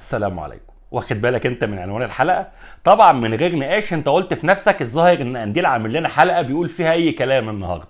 السلام عليكم واخد بالك انت من عنوان الحلقه طبعا من غير نقاش انت قلت في نفسك الظاهر ان قنديل عامل لنا حلقه بيقول فيها اي كلام النهارده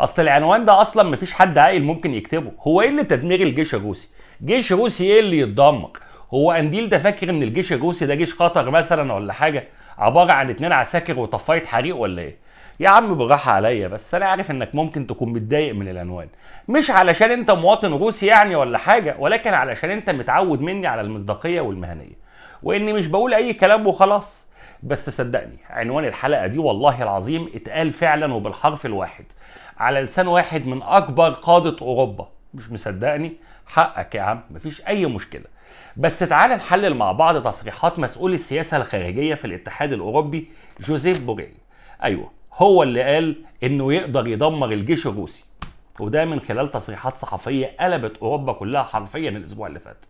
اصل العنوان ده اصلا مفيش حد عاقل ممكن يكتبه هو ايه اللي تدمير الجيش الروسي جيش روسي ايه اللي يتدمر هو قنديل ده فاكر ان الجيش الروسي ده جيش قطر مثلا ولا حاجه عباره عن اتنين عساكر وطفايه حريق ولا ايه يا عم بالراحه عليا بس انا عارف انك ممكن تكون متضايق من العنوان مش علشان انت مواطن روسي يعني ولا حاجه ولكن علشان انت متعود مني على المصداقيه والمهنيه واني مش بقول اي كلام وخلاص بس صدقني عنوان الحلقه دي والله العظيم اتقال فعلا وبالحرف الواحد على لسان واحد من اكبر قاده اوروبا مش مصدقني حقك يا عم مفيش اي مشكله بس تعال نحلل مع بعض تصريحات مسؤول السياسه الخارجيه في الاتحاد الاوروبي جوزيف بوريل ايوه هو اللي قال انه يقدر يدمر الجيش الروسي وده من خلال تصريحات صحفيه قلبت اوروبا كلها حرفيا الاسبوع اللي فات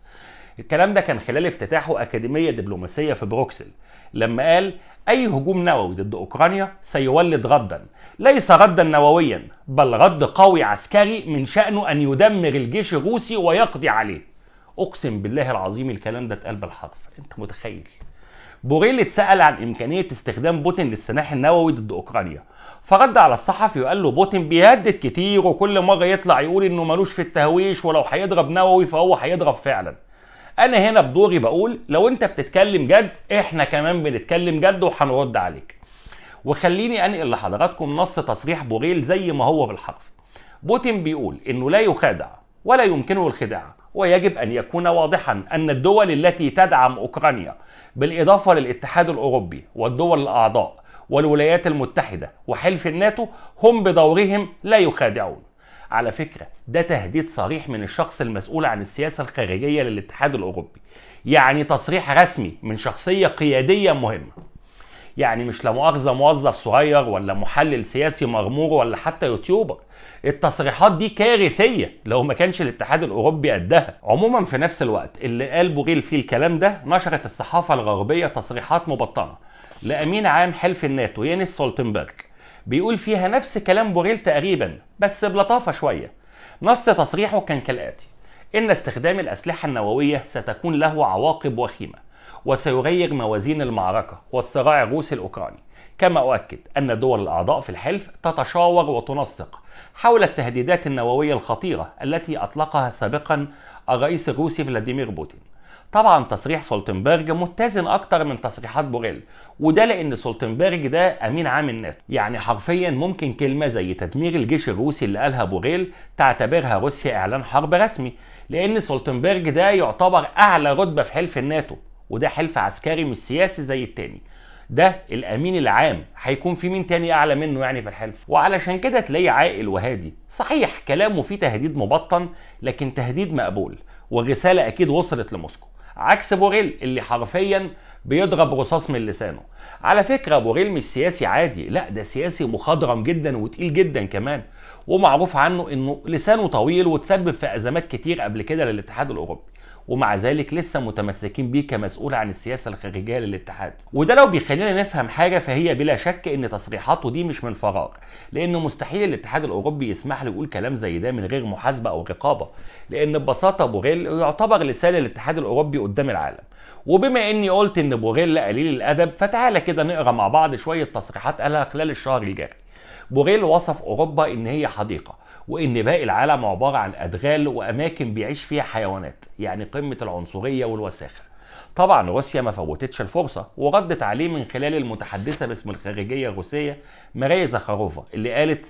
الكلام ده كان خلال افتتاحه أكاديمية دبلوماسية في بروكسل لما قال أي هجوم نووي ضد أوكرانيا سيولد ردا ليس ردا نوويا بل رد قوي عسكري من شأنه أن يدمر الجيش الروسي ويقضي عليه أقسم بالله العظيم الكلام ده اتقال بالحرف أنت متخيل بوريل اتسأل عن إمكانية استخدام بوتين للسلاح النووي ضد أوكرانيا فرد على الصحفي وقال له بوتين بيهدد كتير وكل مرة يطلع يقول إنه ملوش في التهويش ولو هيضرب نووي فهو هيضرب فعلا أنا هنا بدوري بقول لو أنت بتتكلم جد إحنا كمان بنتكلم جد وهنرد عليك وخليني أنقل لحضراتكم نص تصريح بوريل زي ما هو بالحرف بوتين بيقول إنه لا يخادع ولا يمكنه الخداع ويجب أن يكون واضحا أن الدول التي تدعم أوكرانيا بالإضافة للاتحاد الأوروبي والدول الأعضاء والولايات المتحدة وحلف الناتو هم بدورهم لا يخادعون على فكرة ده تهديد صريح من الشخص المسؤول عن السياسة الخارجية للاتحاد الأوروبي يعني تصريح رسمي من شخصية قيادية مهمة يعني مش لا مؤاخذه موظف صغير ولا محلل سياسي مغمور ولا حتى يوتيوبر التصريحات دي كارثيه لو ما كانش الاتحاد الاوروبي قدها عموما في نفس الوقت اللي قال بوغيل فيه الكلام ده نشرت الصحافه الغربيه تصريحات مبطنه لامين عام حلف الناتو يانس سولتنبرج بيقول فيها نفس كلام بوريل تقريبا بس بلطافه شويه نص تصريحه كان كالاتي ان استخدام الاسلحه النوويه ستكون له عواقب وخيمه وسيغير موازين المعركة والصراع الروسي الأوكراني كما أؤكد أن دول الأعضاء في الحلف تتشاور وتنسق حول التهديدات النووية الخطيرة التي أطلقها سابقا الرئيس الروسي فلاديمير بوتين طبعا تصريح سولتنبرج متزن اكتر من تصريحات بوريل وده لان سولتنبرج ده امين عام الناتو يعني حرفيا ممكن كلمه زي تدمير الجيش الروسي اللي قالها بوريل تعتبرها روسيا اعلان حرب رسمي لان سولتنبرج ده يعتبر اعلى رتبه في حلف الناتو وده حلف عسكري مش سياسي زي التاني ده الامين العام هيكون في مين تاني اعلى منه يعني في الحلف وعلشان كده تلاقيه عاقل وهادي صحيح كلامه فيه تهديد مبطن لكن تهديد مقبول ورساله اكيد وصلت لموسكو عكس بوريل اللي حرفيا بيضرب رصاص من لسانه على فكره ابو غيل مش سياسي عادي لا ده سياسي مخضرم جدا وتقيل جدا كمان ومعروف عنه انه لسانه طويل وتسبب في ازمات كتير قبل كده للاتحاد الاوروبي ومع ذلك لسه متمسكين بيه كمسؤول عن السياسه الخارجيه للاتحاد وده لو بيخلينا نفهم حاجه فهي بلا شك ان تصريحاته دي مش من فراغ لان مستحيل الاتحاد الاوروبي يسمح له يقول كلام زي ده من غير محاسبه او رقابه لان ببساطه بوريل يعتبر لسان الاتحاد الاوروبي قدام العالم وبما اني قلت ان بوريلا قليل الادب فتعالى كده نقرا مع بعض شويه تصريحات قالها خلال الشهر الجاري بوريل وصف اوروبا ان هي حديقه وان باقي العالم عباره عن ادغال واماكن بيعيش فيها حيوانات يعني قمه العنصريه والوساخه طبعا روسيا ما فوتتش الفرصه وردت عليه من خلال المتحدثه باسم الخارجيه الروسيه ماريا زخاروفا اللي قالت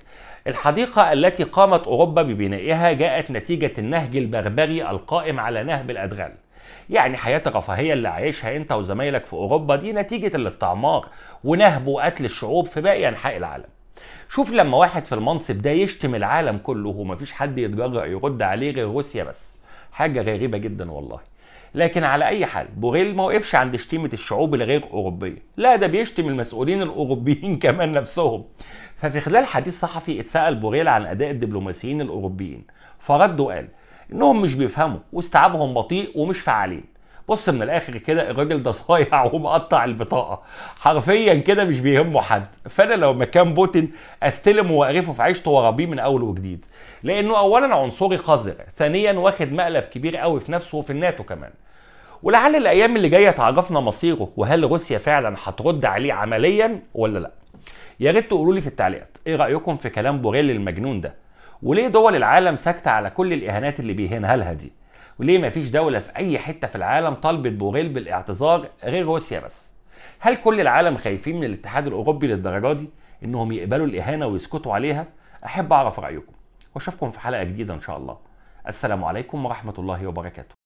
الحديقه التي قامت اوروبا ببنائها جاءت نتيجه النهج البربري القائم على نهب الادغال يعني حياة الرفاهية اللي عايشها انت وزمايلك في اوروبا دي نتيجة الاستعمار ونهب وقتل الشعوب في باقي انحاء العالم شوف لما واحد في المنصب ده يشتم العالم كله ومفيش حد يتجرأ يرد عليه غير روسيا بس حاجة غريبة جدا والله لكن على اي حال بوريل ما وقفش عند شتيمه الشعوب الغير اوروبيه لا ده بيشتم المسؤولين الاوروبيين كمان نفسهم ففي خلال حديث صحفي اتسال بوريل عن اداء الدبلوماسيين الاوروبيين فرد وقال انهم مش بيفهموا واستيعابهم بطيء ومش فعالين بص من الاخر كده الراجل ده صايع ومقطع البطاقه حرفيا كده مش بيهمه حد فانا لو مكان بوتين استلمه واقرفه في عيشته واربيه من اول وجديد لانه اولا عنصري قذر ثانيا واخد مقلب كبير قوي في نفسه وفي الناتو كمان ولعل الايام اللي جايه تعرفنا مصيره وهل روسيا فعلا هترد عليه عمليا ولا لا يا ريت تقولوا لي في التعليقات ايه رايكم في كلام بوريل المجنون ده وليه دول العالم ساكتة على كل الإهانات اللي بيهينها لها دي وليه مفيش دولة في أي حتة في العالم طالبت بوغيل بالاعتذار غير روسيا بس هل كل العالم خايفين من الاتحاد الأوروبي للدرجة دي إنهم يقبلوا الإهانة ويسكتوا عليها أحب أعرف رأيكم وأشوفكم في حلقة جديدة إن شاء الله السلام عليكم ورحمة الله وبركاته